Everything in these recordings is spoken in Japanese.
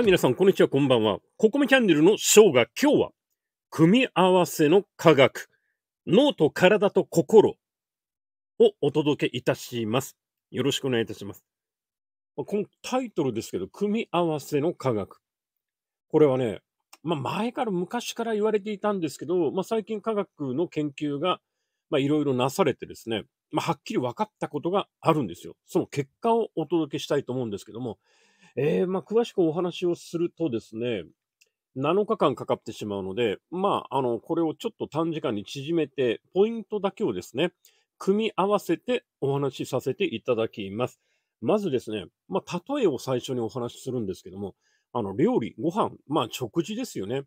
い、皆さん、こんにちは、こんばんは。ココミチャンネルのショーが今日は、組み合わせの科学、脳と体と心をお届けいたします。よろしくお願いいたします。このタイトルですけど、組み合わせの科学。これはね、まあ、前から昔から言われていたんですけど、まあ、最近科学の研究がいろいろなされてですね、まあ、はっきり分かったことがあるんですよ。その結果をお届けしたいと思うんですけども、えー、まあ、詳しくお話をするとですね、7日間かかってしまうので、まあ、あの、これをちょっと短時間に縮めて、ポイントだけをですね、組み合わせてお話しさせていただきます。まずですね、まあ、例えを最初にお話しするんですけども、あの、料理、ご飯、まあ、食事ですよね。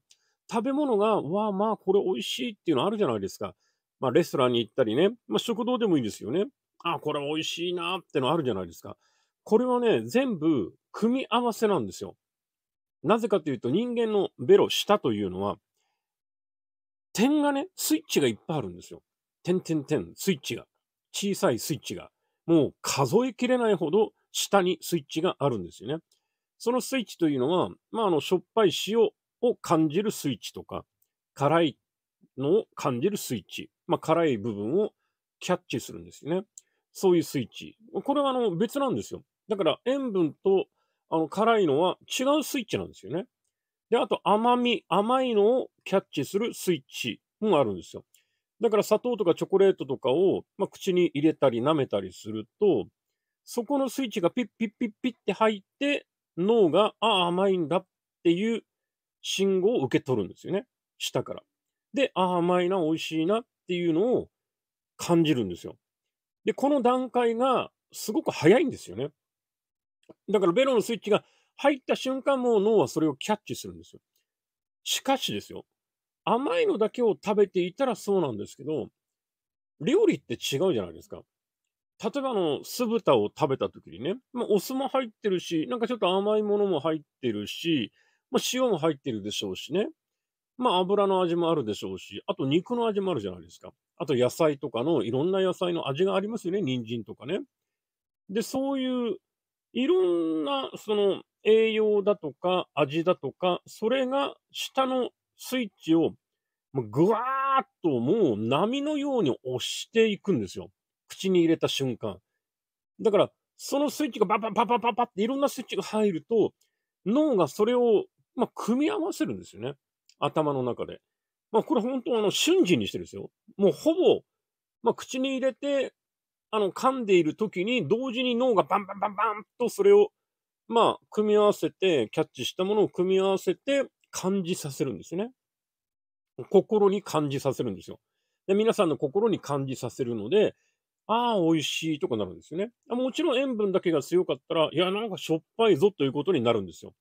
食べ物が、わあ、まあ、これ美味しいっていうのあるじゃないですか。まあ、レストランに行ったりね、まあ、食堂でもいいですよね。あ、これ美味しいなってのあるじゃないですか。これはね、全部組み合わせなんですよ。なぜかというと人間のベロ、舌というのは、点がね、スイッチがいっぱいあるんですよ。点点点、スイッチが。小さいスイッチが。もう数えきれないほど下にスイッチがあるんですよね。そのスイッチというのは、まあ、あの、しょっぱい塩を感じるスイッチとか、辛いのを感じるスイッチ。まあ、辛い部分をキャッチするんですよね。そういうスイッチ。これはあの別なんですよ。だから塩分とあの、辛いのは違うスイッチなんですよね。で、あと甘み、甘いのをキャッチするスイッチもあるんですよ。だから砂糖とかチョコレートとかを、まあ、口に入れたり舐めたりすると、そこのスイッチがピッピッピッピッって入って、脳が、ああ、甘いんだっていう信号を受け取るんですよね。下から。で、ああ、甘いな、美味しいなっていうのを感じるんですよ。で、この段階がすごく早いんですよね。だからベロのスイッチが入った瞬間もう脳はそれをキャッチするんですよ。しかしですよ、甘いのだけを食べていたらそうなんですけど、料理って違うじゃないですか。例えばあの、酢豚を食べた時にね、まあ、お酢も入ってるし、なんかちょっと甘いものも入ってるし、まあ、塩も入ってるでしょうしね。まあ油の味もあるでしょうし、あと肉の味もあるじゃないですか。あと野菜とかのいろんな野菜の味がありますよね。人参とかね。で、そういういろんな、その、栄養だとか味だとか、それが下のスイッチをぐわーっともう波のように押していくんですよ。口に入れた瞬間。だから、そのスイッチがパパパパパパっていろんなスイッチが入ると、脳がそれを、まあ、組み合わせるんですよね。頭の中で。まあ、これ本当あの、瞬時にしてるんですよ。もうほぼ、まあ、口に入れて、あの、噛んでいる時に同時に脳がバンバンバンバンとそれを、まあ、組み合わせて、キャッチしたものを組み合わせて感じさせるんですね。心に感じさせるんですよ。で皆さんの心に感じさせるので、ああ、美味しいとかなるんですよね。もちろん塩分だけが強かったら、いや、なんかしょっぱいぞということになるんですよ。だ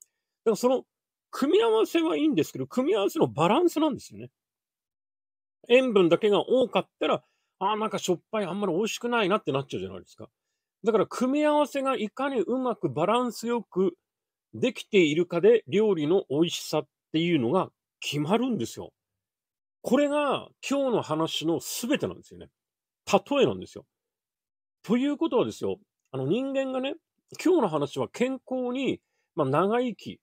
からその組み合わせはいいんですけど、組み合わせのバランスなんですよね。塩分だけが多かったら、ああ、なんかしょっぱい、あんまり美味しくないなってなっちゃうじゃないですか。だから組み合わせがいかにうまくバランスよくできているかで料理の美味しさっていうのが決まるんですよ。これが今日の話の全てなんですよね。例えなんですよ。ということはですよ、あの人間がね、今日の話は健康に、まあ、長生き、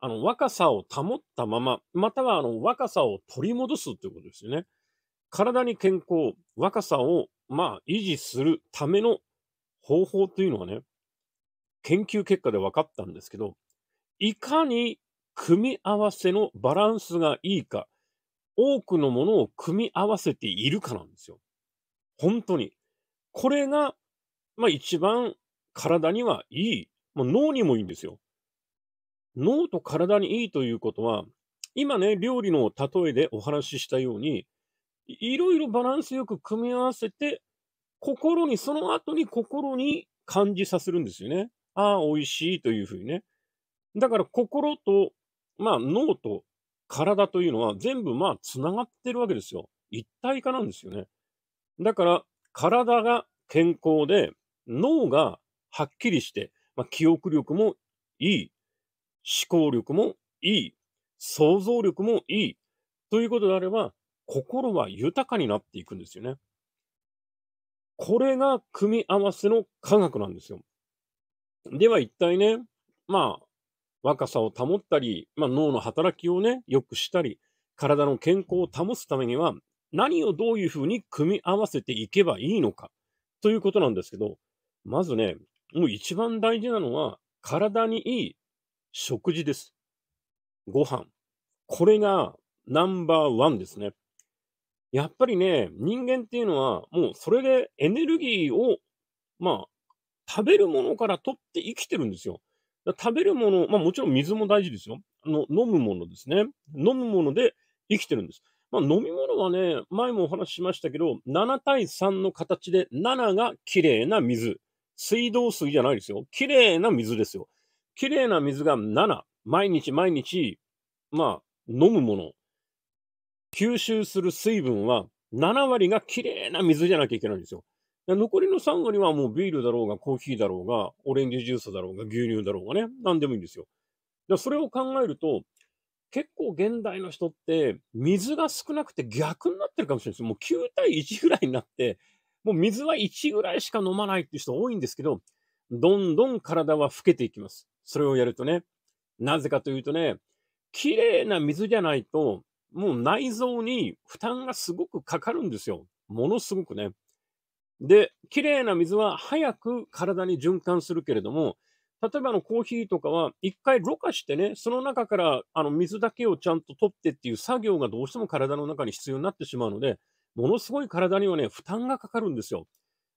あの若さを保ったまま、またはあの若さを取り戻すということですよね。体に健康、若さを、まあ、維持するための方法というのはね、研究結果で分かったんですけど、いかに組み合わせのバランスがいいか、多くのものを組み合わせているかなんですよ。本当に。これが、まあ一番体にはいい。もう脳にもいいんですよ。脳と体にいいということは、今ね、料理の例えでお話ししたように、いろいろバランスよく組み合わせて、心に、その後に心に感じさせるんですよね。ああ、美味しいというふうにね。だから心と、まあ脳と体というのは全部まあ繋がってるわけですよ。一体化なんですよね。だから体が健康で、脳がはっきりして、まあ、記憶力もいい、思考力もいい、想像力もいい、ということであれば、心は豊かになっていくんですよね。これが組み合わせの科学なんですよ。では一体ね、まあ、若さを保ったり、まあ、脳の働きをね、良くしたり、体の健康を保つためには、何をどういうふうに組み合わせていけばいいのか、ということなんですけど、まずね、もう一番大事なのは、体にいい食事です。ご飯。これがナンバーワンですね。やっぱりね、人間っていうのは、もうそれでエネルギーを、まあ、食べるものから取って生きてるんですよ。食べるもの、まあもちろん水も大事ですよ。あの飲むものですね。飲むもので生きてるんです。まあ飲み物はね、前もお話ししましたけど、7対3の形で、7が綺麗な水。水道水じゃないですよ。綺麗な水ですよ。綺麗な水が7。毎日毎日、まあ、飲むもの。吸収する水分は7割がきれいな水じゃなきゃいけないんですよ。残りの3割はもうビールだろうがコーヒーだろうがオレンジジュースだろうが牛乳だろうがね、何でもいいんですよ。それを考えると、結構現代の人って水が少なくて逆になってるかもしれないです。もう9対1ぐらいになって、もう水は1ぐらいしか飲まないっていう人多いんですけど、どんどん体は老けていきます。それをやるとね。なぜかというとね、綺麗な水じゃないともう内臓に負担がすごくかかるんですよ。ものすごくね。で、綺麗な水は早く体に循環するけれども、例えばのコーヒーとかは一回ろ過してね、その中からあの水だけをちゃんと取ってっていう作業がどうしても体の中に必要になってしまうので、ものすごい体にはね、負担がかかるんですよ。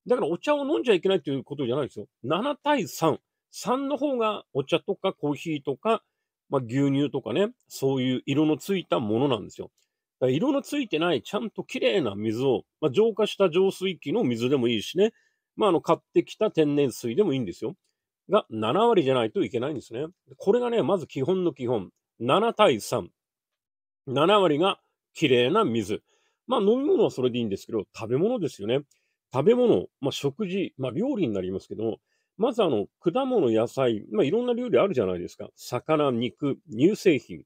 だからお茶を飲んじゃいけないということじゃないですよ。7対3。3の方がお茶とかコーヒーとかまあ、牛乳とかね、そういう色のついたものなんですよ。色のついてない、ちゃんと綺麗な水を、まあ、浄化した浄水器の水でもいいしね、まあ、あの、買ってきた天然水でもいいんですよ。が、7割じゃないといけないんですね。これがね、まず基本の基本。7対3。7割が綺麗な水。まあ、飲み物はそれでいいんですけど、食べ物ですよね。食べ物、まあ、食事、まあ、料理になりますけど、まずあの、果物、野菜、まあ、いろんな料理あるじゃないですか。魚、肉、乳製品。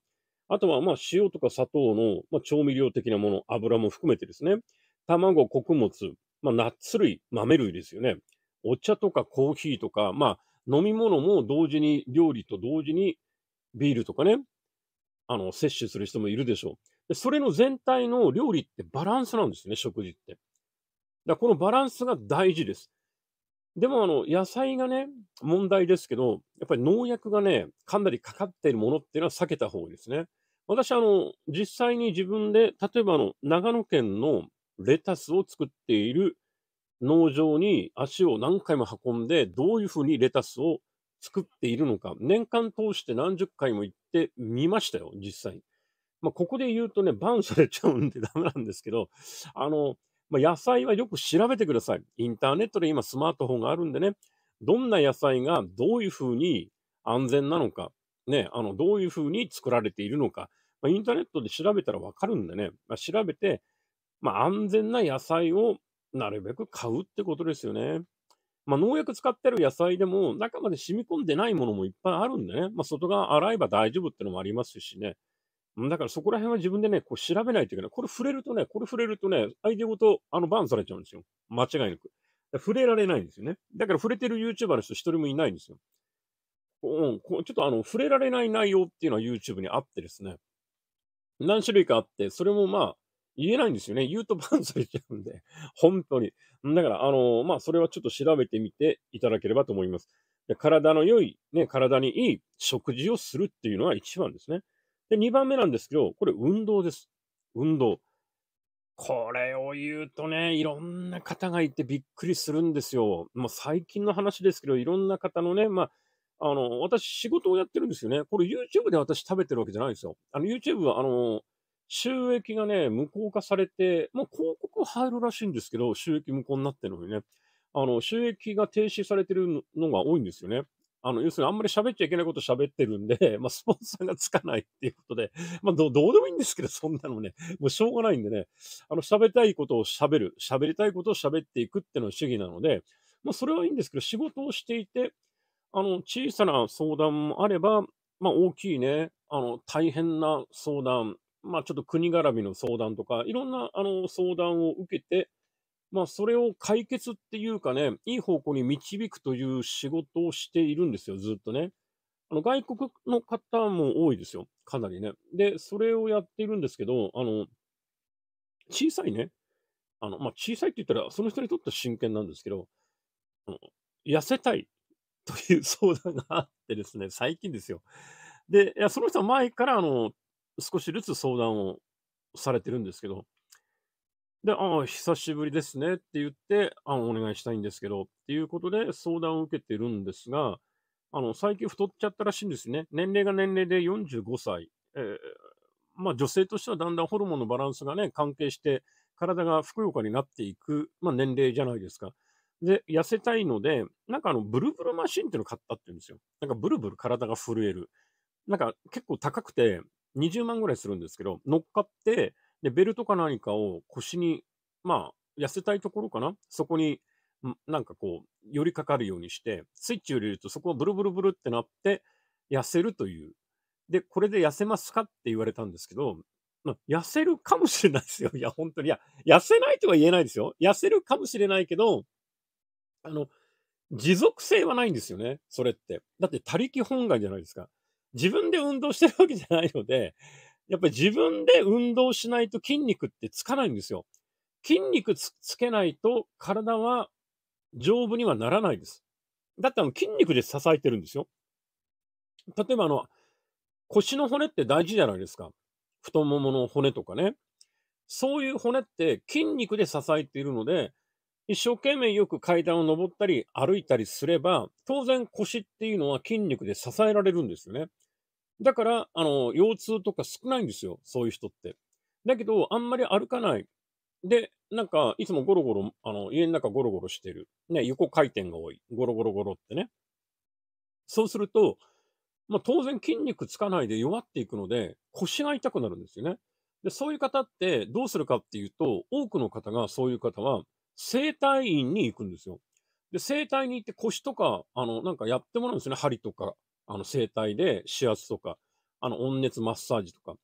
あとは、まあ、塩とか砂糖の、まあ、調味料的なもの、油も含めてですね。卵、穀物、まあ、ナッツ類、豆類ですよね。お茶とかコーヒーとか、まあ、飲み物も同時に、料理と同時に、ビールとかね、あの、摂取する人もいるでしょう。でそれの全体の料理ってバランスなんですね、食事って。だこのバランスが大事です。でもあの、野菜がね、問題ですけど、やっぱり農薬がね、かなりかかっているものっていうのは避けた方がいいですね。私、あの、実際に自分で、例えばあの、長野県のレタスを作っている農場に足を何回も運んで、どういうふうにレタスを作っているのか、年間通して何十回も行ってみましたよ、実際。まあ、ここで言うとね、バンされちゃうんでダメなんですけど、あの、まあ、野菜はよく調べてください。インターネットで今スマートフォンがあるんでね、どんな野菜がどういうふうに安全なのか、ね、あの、どういうふうに作られているのか、まあ、インターネットで調べたらわかるんでね、まあ、調べて、まあ、安全な野菜をなるべく買うってことですよね。まあ、農薬使ってる野菜でも中まで染み込んでないものもいっぱいあるんでね、まあ、外側洗えば大丈夫ってのもありますしね。だからそこら辺は自分でね、こう調べないといけない。これ触れるとね、これ触れるとね、相手ごとあのバンされちゃうんですよ。間違いなく。触れられないんですよね。だから触れてる YouTuber の人一人もいないんですよ。うん、ちょっとあの、触れられない内容っていうのは YouTube にあってですね。何種類かあって、それもまあ、言えないんですよね。言うとバンされちゃうんで。本当に。だから、あのまあ、それはちょっと調べてみていただければと思います。で体の良い、ね、体にいい食事をするっていうのが一番ですね。で、2番目なんですけど、これ運動です。運動。これを言うとね、いろんな方がいてびっくりするんですよ。もう最近の話ですけど、いろんな方のね、まあ、あの、私仕事をやってるんですよね。これ YouTube で私食べてるわけじゃないんですよ。あの YouTube は、あの、収益がね、無効化されて、もう広告入るらしいんですけど、収益無効になってるのにね、あの、収益が停止されてるのが多いんですよね。あの、要するにあんまり喋っちゃいけないこと喋ってるんで、まあ、スポンサーがつかないっていうことで、まあど、どうでもいいんですけど、そんなのね、もうしょうがないんでね、あの、喋りたいことを喋る、喋りたいことを喋っていくっていうのが主義なので、まあ、それはいいんですけど、仕事をしていて、あの、小さな相談もあれば、まあ、大きいね、あの、大変な相談、まあ、ちょっと国絡みの相談とか、いろんな、あの、相談を受けて、まあ、それを解決っていうかね、いい方向に導くという仕事をしているんですよ、ずっとね。あの、外国の方も多いですよ、かなりね。で、それをやっているんですけど、あの、小さいね、あの、まあ、小さいって言ったら、その人にとっては真剣なんですけど、あの痩せたいという相談があってですね、最近ですよ。で、いやその人は前から、あの、少しずつ相談をされてるんですけど、で、ああ、久しぶりですねって言って、ああ、お願いしたいんですけど、っていうことで相談を受けてるんですが、あの、最近太っちゃったらしいんですね。年齢が年齢で45歳。えー、まあ女性としてはだんだんホルモンのバランスがね、関係して、体がふくよかになっていく、まあ、年齢じゃないですか。で、痩せたいので、なんかあの、ブルブルマシンっていうのを買ったって言うんですよ。なんかブルブル体が震える。なんか結構高くて、20万ぐらいするんですけど、乗っかって、で、ベルトか何かを腰に、まあ、痩せたいところかなそこに、なんかこう、寄りかかるようにして、スイッチを入れるとそこがブルブルブルってなって、痩せるという。で、これで痩せますかって言われたんですけど、まあ、痩せるかもしれないですよ。いや、本当に。いや、痩せないとは言えないですよ。痩せるかもしれないけど、あの、持続性はないんですよね。それって。だって、他力本願じゃないですか。自分で運動してるわけじゃないので、やっぱり自分で運動しないと筋肉ってつかないんですよ。筋肉つけないと体は丈夫にはならないです。だってあの筋肉で支えてるんですよ。例えばあの、腰の骨って大事じゃないですか。太ももの骨とかね。そういう骨って筋肉で支えているので、一生懸命よく階段を登ったり歩いたりすれば、当然腰っていうのは筋肉で支えられるんですよね。だから、あの、腰痛とか少ないんですよ。そういう人って。だけど、あんまり歩かない。で、なんか、いつもゴロゴロ、あの、家の中ゴロゴロしてる。ね、横回転が多い。ゴロゴロゴロってね。そうすると、まあ、当然筋肉つかないで弱っていくので、腰が痛くなるんですよね。で、そういう方ってどうするかっていうと、多くの方が、そういう方は、整体院に行くんですよ。で、整体に行って腰とか、あの、なんかやってもらうんですね。針とか、あの、整体で、指圧とか、あの、温熱マッサージとか。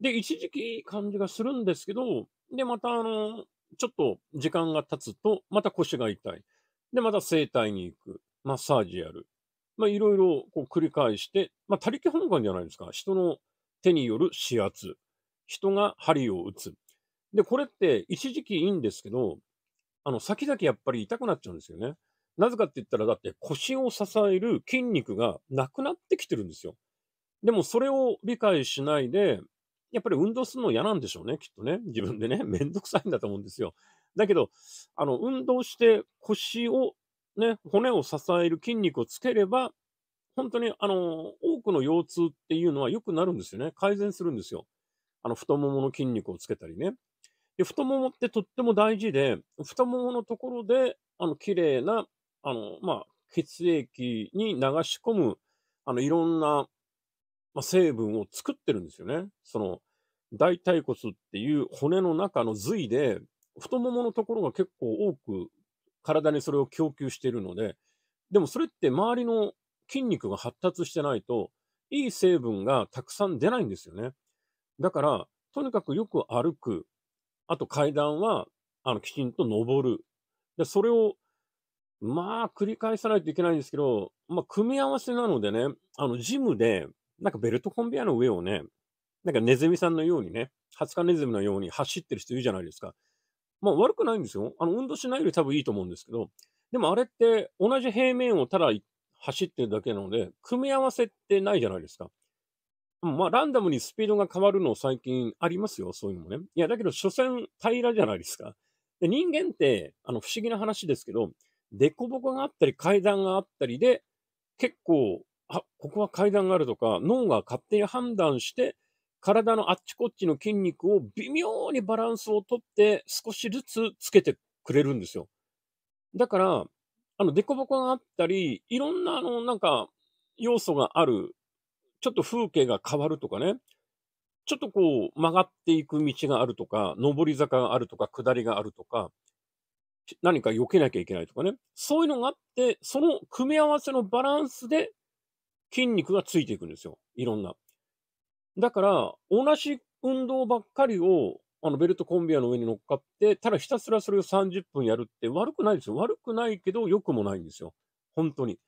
で、一時期感じがするんですけど、で、またあの、ちょっと時間が経つと、また腰が痛い。で、また整体に行く。マッサージやる。まあ、いろいろこう繰り返して、まあ、他力本願じゃないですか。人の手による指圧。人が針を打つ。で、これって一時期いいんですけど、あの、先々やっぱり痛くなっちゃうんですよね。なぜかって言ったら、だって腰を支える筋肉がなくなってきてるんですよ。でもそれを理解しないで、やっぱり運動するの嫌なんでしょうね、きっとね。自分でね、めんどくさいんだと思うんですよ。だけど、あの、運動して腰を、ね、骨を支える筋肉をつければ、本当に、あの、多くの腰痛っていうのは良くなるんですよね。改善するんですよ。あの、太ももの筋肉をつけたりね。で、太ももってとっても大事で、太もものところで、あの、綺麗なあの、まあ、血液に流し込む、あの、いろんな、まあ、成分を作ってるんですよね。その、大腿骨っていう骨の中の髄で、太もものところが結構多く体にそれを供給しているので、でもそれって周りの筋肉が発達してないと、いい成分がたくさん出ないんですよね。だから、とにかくよく歩く。あと階段は、あの、きちんと登る。で、それをまあ、繰り返さないといけないんですけど、まあ、組み合わせなのでね、あの、ジムで、なんかベルトコンベアの上をね、なんかネズミさんのようにね、ハツカネズミのように走ってる人いるじゃないですか。まあ、悪くないんですよ。あの、運動しないより多分いいと思うんですけど、でもあれって同じ平面をただ走ってるだけなので、組み合わせってないじゃないですか。まあ、ランダムにスピードが変わるの最近ありますよ、そういうのもね。いや、だけど、所詮平らじゃないですか。で人間って、あの、不思議な話ですけど、凸凹があったり、階段があったりで、結構、あ、ここは階段があるとか、脳が勝手に判断して、体のあっちこっちの筋肉を微妙にバランスをとって少しずつつけてくれるんですよ。だから、あの、凸凹があったり、いろんなあの、なんか、要素がある、ちょっと風景が変わるとかね、ちょっとこう曲がっていく道があるとか、上り坂があるとか、下りがあるとか、何か避けなきゃいけないとかね。そういうのがあって、その組み合わせのバランスで筋肉がついていくんですよ。いろんな。だから、同じ運動ばっかりを、あの、ベルトコンベアの上に乗っかって、ただひたすらそれを30分やるって悪くないですよ。悪くないけど、良くもないんですよ。本当に。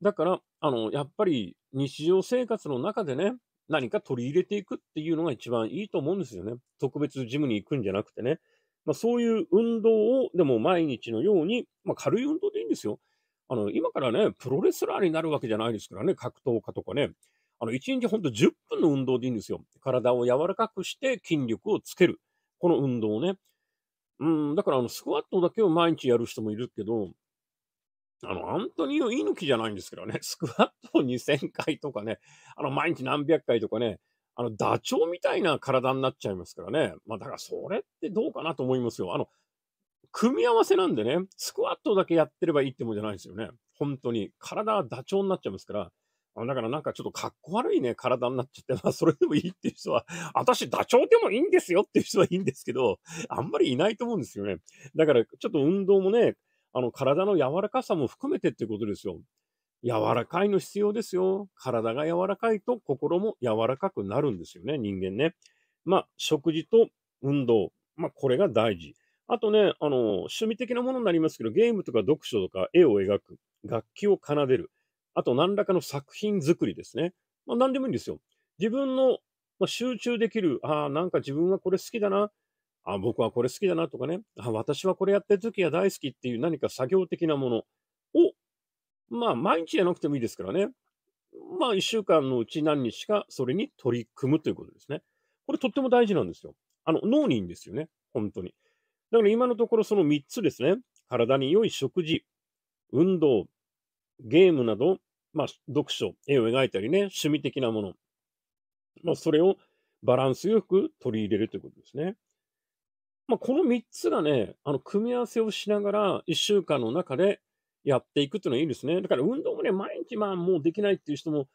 だから、あの、やっぱり日常生活の中でね、何か取り入れていくっていうのが一番いいと思うんですよね。特別ジムに行くんじゃなくてね。まあ、そういう運動を、でも毎日のように、まあ、軽い運動でいいんですよ。あの、今からね、プロレスラーになるわけじゃないですからね、格闘家とかね。あの、1日ほんと10分の運動でいいんですよ。体を柔らかくして筋力をつける。この運動をね。うん、だからあの、スクワットだけを毎日やる人もいるけど、あの、アントニオ猪木じゃないんですけどね、スクワットを2000回とかね、あの、毎日何百回とかね、あの、ダチョウみたいな体になっちゃいますからね。まあ、だからそれってどうかなと思いますよ。あの、組み合わせなんでね、スクワットだけやってればいいってもんじゃないですよね。本当に。体はダチョウになっちゃいますから。だからなんかちょっとかっこ悪いね、体になっちゃって、まあそれでもいいっていう人は、私ダチョウでもいいんですよっていう人はいいんですけど、あんまりいないと思うんですよね。だからちょっと運動もね、あの体の柔らかさも含めてっていうことですよ。柔らかいの必要ですよ。体が柔らかいと心も柔らかくなるんですよね、人間ね。まあ、食事と運動。まあ、これが大事。あとね、あの、趣味的なものになりますけど、ゲームとか読書とか絵を描く。楽器を奏でる。あと、何らかの作品作りですね。まあ、何でもいいんですよ。自分の、まあ、集中できる。ああ、なんか自分はこれ好きだな。あ僕はこれ好きだなとかね。あ私はこれやってる時は大好きっていう何か作業的なもの。まあ、毎日じゃなくてもいいですからね。まあ、一週間のうち何日かそれに取り組むということですね。これとっても大事なんですよ。あの、脳にいいんですよね。本当に。だから今のところその三つですね。体に良い食事、運動、ゲームなど、まあ、読書、絵を描いたりね、趣味的なもの。まあ、それをバランスよく取り入れるということですね。まあ、この三つがね、あの、組み合わせをしながら、一週間の中でやっていくっていうのはいいですね。だから運動もね、毎日まあもうできないっていう人も、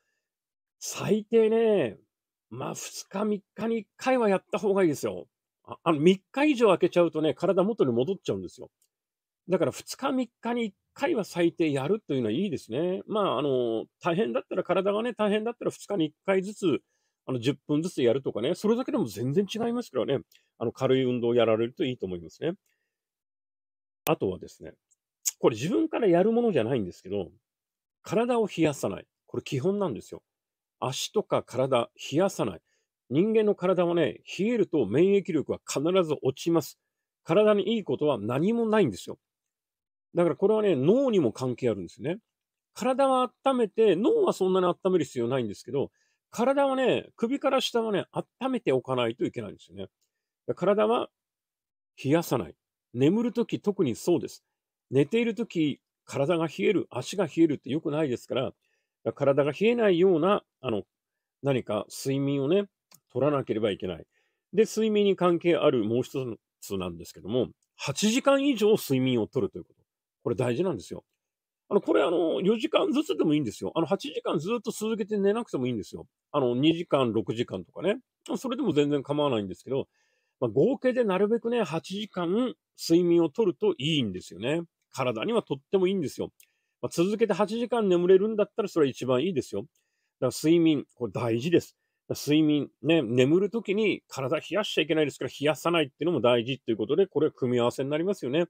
最低ね、まあ2日、3日に1回はやった方がいいですよ。ああの3日以上空けちゃうとね、体元に戻っちゃうんですよ。だから2日、3日に1回は最低やるというのはいいですね。まあ、あの、大変だったら、体がね、大変だったら2日に1回ずつ、あの、10分ずつやるとかね、それだけでも全然違いますからね、あの、軽い運動をやられるといいと思いますね。あとはですね、これ自分からやるものじゃないんですけど、体を冷やさない。これ基本なんですよ。足とか体、冷やさない。人間の体はね、冷えると免疫力は必ず落ちます。体にいいことは何もないんですよ。だからこれはね、脳にも関係あるんですよね。体は温めて、脳はそんなに温める必要ないんですけど、体はね、首から下はね、温めておかないといけないんですよね。体は冷やさない。眠るとき特にそうです。寝ているとき、体が冷える、足が冷えるって良くないですから、体が冷えないような、あの、何か睡眠をね、取らなければいけない。で、睡眠に関係あるもう一つなんですけども、8時間以上睡眠を取るということ。これ大事なんですよ。あの、これあの、4時間ずつでもいいんですよ。あの、8時間ずっと続けて寝なくてもいいんですよ。あの、2時間、6時間とかね。それでも全然構わないんですけど、まあ、合計でなるべくね、8時間睡眠を取るといいんですよね。体にはとってもいいんですよ。まあ、続けて8時間眠れるんだったらそれは一番いいですよ。だから睡眠、これ大事です。睡眠、ね、眠るときに体冷やしちゃいけないですから、冷やさないっていうのも大事っていうことで、これは組み合わせになりますよね。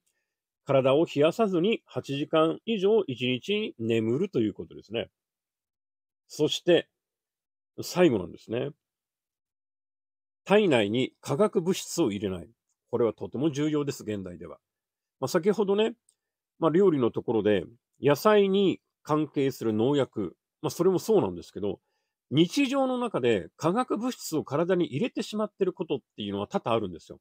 体を冷やさずに8時間以上1日眠るということですね。そして、最後なんですね。体内に化学物質を入れない。これはとても重要です、現代では。まあ、先ほどね、まあ、料理のところで、野菜に関係する農薬、まあ、それもそうなんですけど、日常の中で化学物質を体に入れてしまってることっていうのは多々あるんですよ。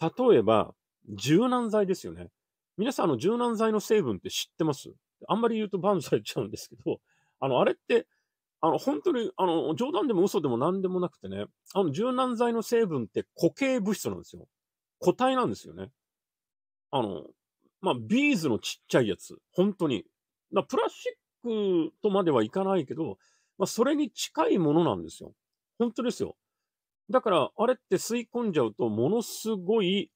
例えば、柔軟剤ですよね。皆さん、あの、柔軟剤の成分って知ってますあんまり言うとバンされちゃうんですけど、あの、あれって、あの、本当に、あの、冗談でも嘘でも何でもなくてね、あの、柔軟剤の成分って固形物質なんですよ。固体なんですよね。あの、まあ、ビーズのちっちゃいやつ。本当に。あ、プラスチックとまではいかないけど、まあ、それに近いものなんですよ。本当ですよ。だから、あれって吸い込んじゃうと、ものすごい、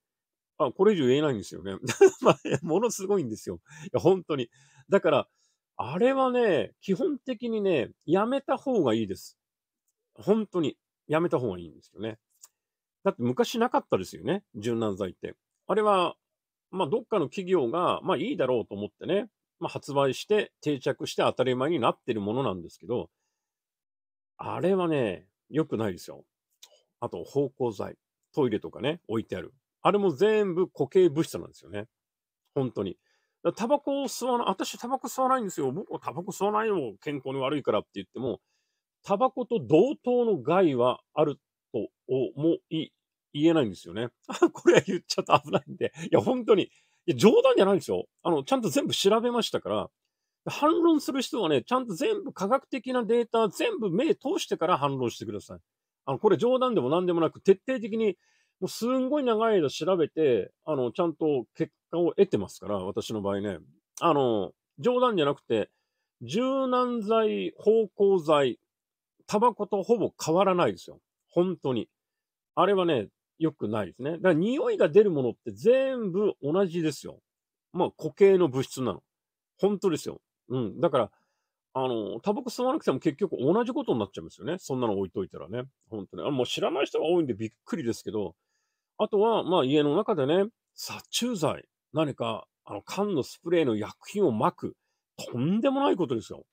あ、これ以上言えないんですよね。まあ、ものすごいんですよ。いや、本当に。だから、あれはね、基本的にね、やめた方がいいです。本当に。やめた方がいいんですよね。だって昔なかったですよね。柔軟剤って。あれはまあ、どっかの企業が、まあ、いいだろうと思ってね、まあ、発売して定着して当たり前になってるものなんですけど、あれはね、良くないですよ。あと、芳香剤、トイレとかね、置いてある。あれも全部固形物質なんですよね。本当に。タバコを吸わない、私タバコ吸わないんですよ。僕はタバコ吸わないよ。健康に悪いからって言っても、タバコと同等の害はあると思い、言えないんですよね。これは言っちゃった危ないんで。いや、本当に。いや、冗談じゃないんですよ。あの、ちゃんと全部調べましたから、反論する人はね、ちゃんと全部科学的なデータ、全部目通してから反論してください。あの、これ冗談でも何でもなく、徹底的に、もうすんごい長い間調べて、あの、ちゃんと結果を得てますから、私の場合ね。あの、冗談じゃなくて、柔軟剤、芳香剤、タバコとほぼ変わらないですよ。本当に。あれはね、良くないですね。だから匂いが出るものって全部同じですよ。まあ固形の物質なの。本当ですよ。うん。だから、あの、タバコ吸わなくても結局同じことになっちゃうんですよね。そんなの置いといたらね。本当に。あもう知らない人が多いんでびっくりですけど、あとは、まあ家の中でね、殺虫剤、何か、あの、缶のスプレーの薬品を撒く。とんでもないことですよ。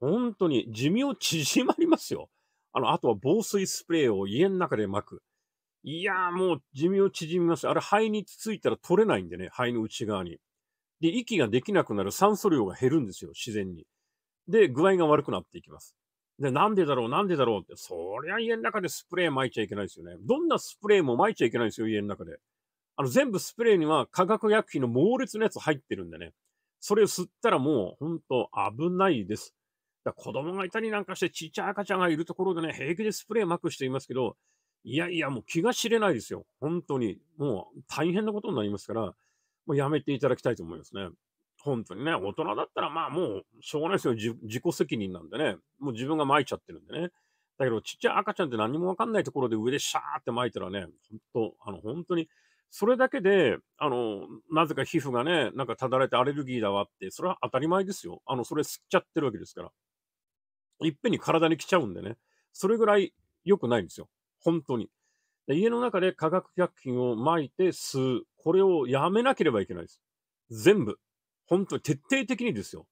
本当に、寿命縮まりますよ。あの、あとは防水スプレーを家の中で撒く。いやーもう寿命縮みます。あれ肺につついたら取れないんでね、肺の内側に。で、息ができなくなる酸素量が減るんですよ、自然に。で、具合が悪くなっていきます。で、なんでだろう、なんでだろうって、そりゃ家の中でスプレー撒いちゃいけないですよね。どんなスプレーも撒いちゃいけないですよ、家の中で。あの、全部スプレーには化学薬品の猛烈なやつ入ってるんでね。それを吸ったらもう、ほんと危ないです。だ子供がいたりなんかして、ちっちゃい赤ちゃんがいるところでね、平気でスプレー撒く人いますけど、いやいや、もう気が知れないですよ。本当に。もう大変なことになりますから、もうやめていただきたいと思いますね。本当にね、大人だったらまあもうしょうがないですよ。自己責任なんでね。もう自分が巻いちゃってるんでね。だけど、ちっちゃい赤ちゃんって何もわかんないところで上でシャーって巻いたらね、本当あの、本当に、それだけで、あの、なぜか皮膚がね、なんかただれてアレルギーだわって、それは当たり前ですよ。あの、それ吸っちゃってるわけですから。いっぺんに体に来ちゃうんでね。それぐらい良くないんですよ。本当に。家の中で化学薬品を撒いて吸う。これをやめなければいけないです。全部。本当に徹底的にですよ。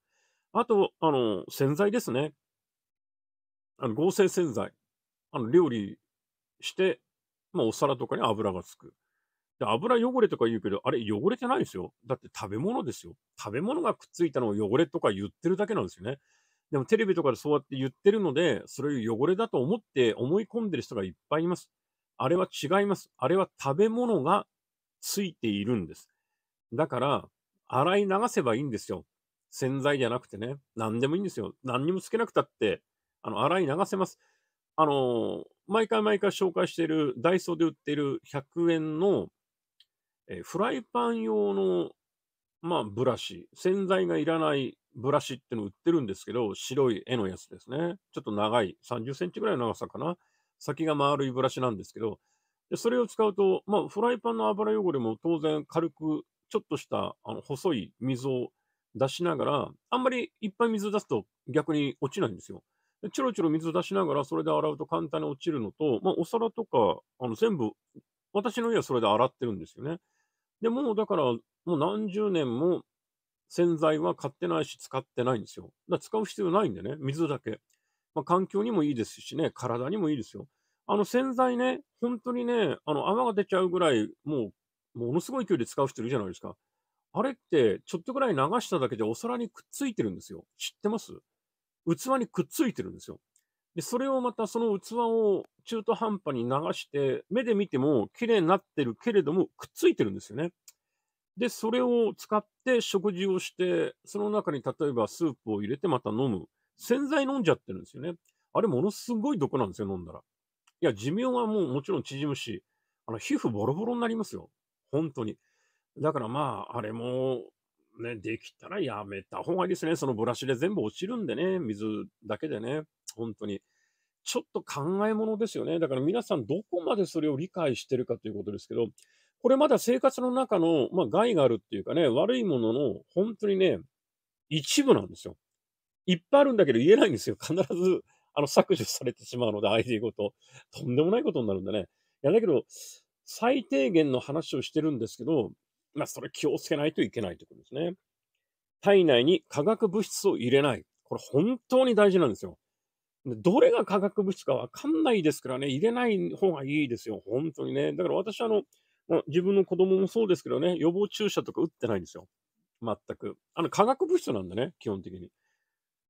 あと、あの、洗剤ですね。あの、合成洗剤。あの、料理して、まあ、お皿とかに油がつく。で、油汚れとか言うけど、あれ汚れてないですよ。だって食べ物ですよ。食べ物がくっついたのを汚れとか言ってるだけなんですよね。でもテレビとかでそうやって言ってるので、それを汚れだと思って思い込んでる人がいっぱいいます。あれは違います。あれは食べ物がついているんです。だから、洗い流せばいいんですよ。洗剤じゃなくてね。何でもいいんですよ。何にもつけなくたって、あの、洗い流せます。あの毎回毎回紹介している、ダイソーで売ってる100円の、えフライパン用のまあ、ブラシ。洗剤がいらないブラシっての売ってるんですけど、白い絵のやつですね。ちょっと長い、30センチぐらいの長さかな。先が丸いブラシなんですけど、でそれを使うと、まあ、フライパンの油汚れも当然軽く、ちょっとしたあの細い水を出しながら、あんまりいっぱい水出すと逆に落ちないんですよ。でちょろちょろ水出しながらそれで洗うと簡単に落ちるのと、まあ、お皿とか、あの全部、私の家はそれで洗ってるんですよね。で、もうだから、もう何十年も洗剤は買ってないし使ってないんですよ。だから使う必要ないんでね、水だけ。まあ、環境にもいいですしね、体にもいいですよ。あの洗剤ね、本当にね、あの泡が出ちゃうぐらい、もう、ものすごい勢いで使う人いるじゃないですか。あれって、ちょっとぐらい流しただけでお皿にくっついてるんですよ。知ってます器にくっついてるんですよ。で、それをまたその器を中途半端に流して、目で見ても綺麗になってるけれども、くっついてるんですよね。で、それを使って食事をして、その中に例えばスープを入れてまた飲む。洗剤飲んじゃってるんですよね。あれものすごい毒なんですよ、飲んだら。いや、寿命はもうもちろん縮むし、あの、皮膚ボロボロになりますよ。本当に。だからまあ、あれもね、できたらやめた方がいいですね。そのブラシで全部落ちるんでね、水だけでね、本当に。ちょっと考え物ですよね。だから皆さんどこまでそれを理解してるかということですけど、これまだ生活の中の、まあ、害があるっていうかね、悪いものの本当にね、一部なんですよ。いっぱいあるんだけど言えないんですよ。必ずあの削除されてしまうので、ID ごと。とんでもないことになるんだね。いや、だけど、最低限の話をしてるんですけど、まあ、それ気をつけないといけないということですね。体内に化学物質を入れない。これ本当に大事なんですよ。どれが化学物質かわかんないですからね、入れない方がいいですよ。本当にね。だから私はあの、まあ、自分の子供もそうですけどね、予防注射とか打ってないんですよ。全く。あの、化学物質なんでね、基本的に。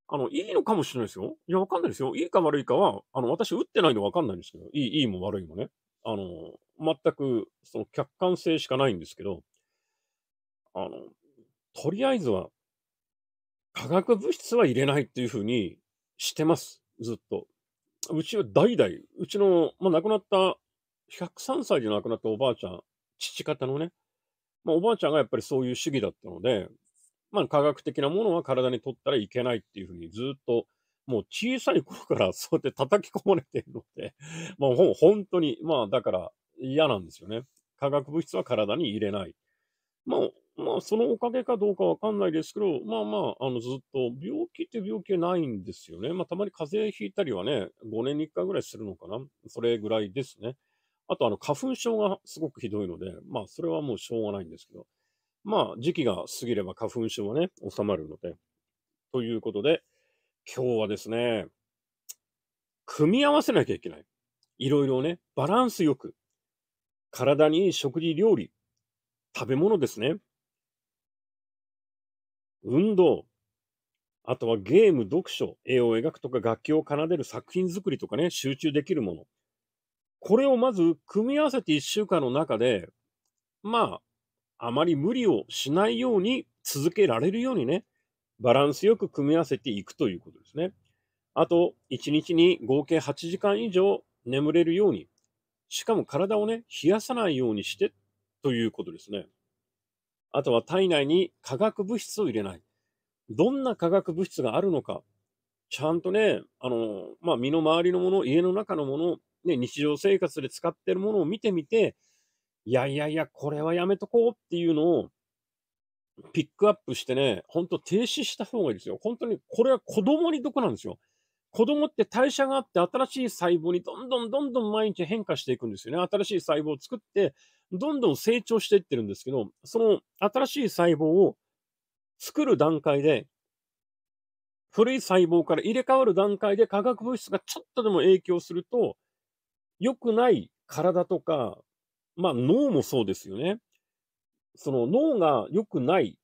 あの、いいのかもしれないですよ。いや、わかんないですよ。いいか悪いかは、あの、私打ってないんでわかんないんですけど、いい、いいも悪いもね。あの、全く、その客観性しかないんですけど、あの、とりあえずは、化学物質は入れないっていうふうにしてます。ずっと。うちは代々、うちの、まあ、亡くなった、103歳で亡くなったおばあちゃん、父方のね、まあ、おばあちゃんがやっぱりそういう主義だったので、まあ、科学的なものは体に取ったらいけないっていうふうにずっと、もう小さい頃から そうやって叩き込まれているので、まあ、ほ本当に、まあ、だから嫌なんですよね。化学物質は体に入れない。まあ、まあ、そのおかげかどうかわかんないですけど、まあまあ、あの、ずっと、病気って病気ないんですよね。まあ、たまに風邪ひいたりはね、5年に1回ぐらいするのかな。それぐらいですね。あと、あの、花粉症がすごくひどいので、まあ、それはもうしょうがないんですけど、まあ、時期が過ぎれば花粉症はね、収まるので。ということで、今日はですね、組み合わせなきゃいけない。いろいろね、バランスよく、体にいい食事料理、食べ物ですね。運動、あとはゲーム、読書、絵を描くとか楽器を奏でる作品作りとかね、集中できるもの。これをまず組み合わせて1週間の中で、まあ、あまり無理をしないように続けられるようにね、バランスよく組み合わせていくということですね。あと、1日に合計8時間以上眠れるように、しかも体をね、冷やさないようにしてということですね。あとは体内に化学物質を入れない。どんな化学物質があるのか、ちゃんとね、あの、まあ、身の回りのもの、家の中のもの、ね、日常生活で使ってるものを見てみて、いやいやいや、これはやめとこうっていうのを、ピックアップしてね、ほんと停止した方がいいですよ。本当に、これは子供に毒なんですよ。子供って代謝があって新しい細胞にどんどんどんどん毎日変化していくんですよね。新しい細胞を作って、どんどん成長していってるんですけど、その新しい細胞を作る段階で、古い細胞から入れ替わる段階で化学物質がちょっとでも影響すると、良くない体とか、まあ脳もそうですよね。その脳が良くない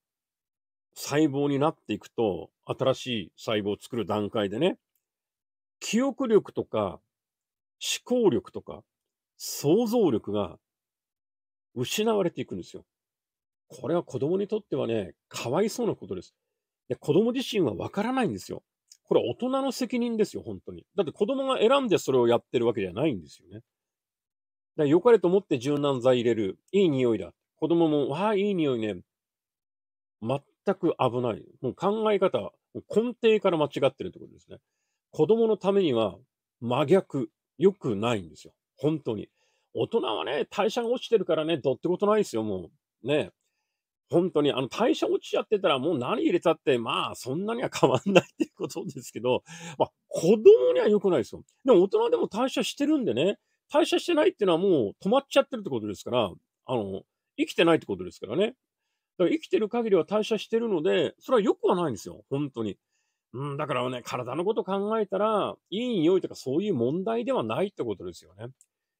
細胞になっていくと、新しい細胞を作る段階でね。記憶力とか思考力とか想像力が失われていくんですよ。これは子供にとってはね、かわいそうなことです。で子供自身はわからないんですよ。これ大人の責任ですよ、本当に。だって子供が選んでそれをやってるわけじゃないんですよね。だ良かれと思って柔軟剤入れる。いい匂いだ。子供も、わあ、いい匂いね。全く危ない。もう考え方、根底から間違ってるってことですね。子供のためには真逆、良くないんですよ。本当に。大人はね、代謝が落ちてるからね、どってことないですよ、もう。ね。本当に、あの、代謝落ちちゃってたらもう何入れたって、まあ、そんなには変わんないっていうことですけど、まあ、子供には良くないですよ。でも大人でも代謝してるんでね、代謝してないっていうのはもう止まっちゃってるってことですから、あの、生きてないってことですからね。だから生きてる限りは代謝してるので、それは良くはないんですよ、本当に。うん、だからね、体のこと考えたら、いい匂いとかそういう問題ではないってことですよね。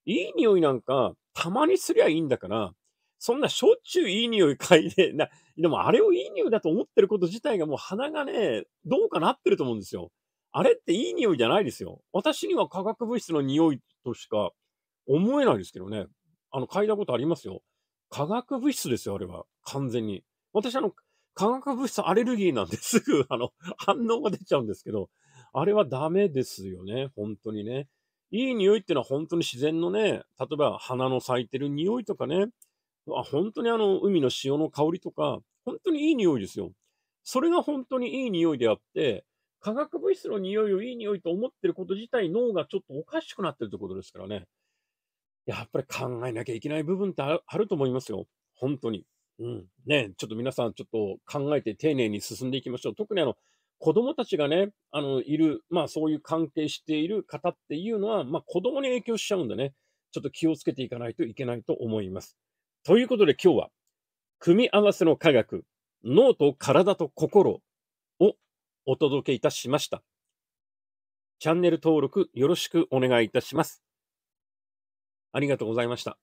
いい匂いなんか、たまにすりゃいいんだから、そんなしょっちゅういい匂い嗅いで、な、でもあれをいい匂いだと思ってること自体がもう鼻がね、どうかなってると思うんですよ。あれっていい匂いじゃないですよ。私には化学物質の匂いとしか思えないですけどね。あの、嗅いだことありますよ。化学物質ですよ、あれは。完全に。私あの、化学物質アレルギーなんですぐ、あの、反応が出ちゃうんですけど、あれはダメですよね、本当にね。いい匂いってのは本当に自然のね、例えば花の咲いてる匂いとかね、あ本当にあの、海の潮の香りとか、本当にいい匂いですよ。それが本当にいい匂いであって、化学物質の匂いをいい匂いと思ってること自体脳がちょっとおかしくなってるってことですからね。やっぱり考えなきゃいけない部分ってあると思いますよ。本当に。うん。ね、ちょっと皆さん、ちょっと考えて丁寧に進んでいきましょう。特にあの、子供たちがね、あの、いる、まあそういう関係している方っていうのは、まあ子供に影響しちゃうんでね、ちょっと気をつけていかないといけないと思います。ということで今日は、組み合わせの科学、脳と体と心をお届けいたしました。チャンネル登録よろしくお願いいたします。ありがとうございました。